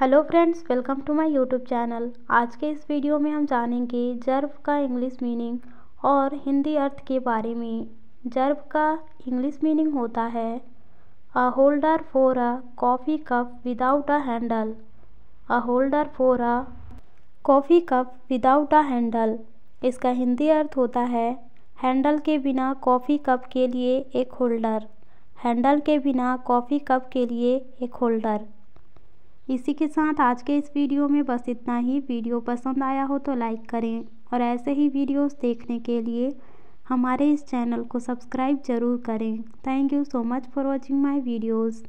hello friends welcome to my YouTube channel आज के इस वीडियो में हम जानेंगे जर्व का इंग्लिश मीनिंग और हिंदी अर्थ के बारे में जर्व का इंग्लिश मीनिंग होता है a holder for a coffee cup without a handle a holder for a coffee cup without a handle इसका हिंदी अर्थ होता है हैंडल के बिना कॉफ़ी कप के लिए एक होल्डर हैंडल के बिना कॉफ़ी कप के लिए एक होल्डर इसी के साथ आज के इस वीडियो में बस इतना ही वीडियो पसंद आया हो तो लाइक करें और ऐसे ही वीडियोस देखने के लिए हमारे इस चैनल को सब्सक्राइब ज़रूर करें thank you so much for watching my videos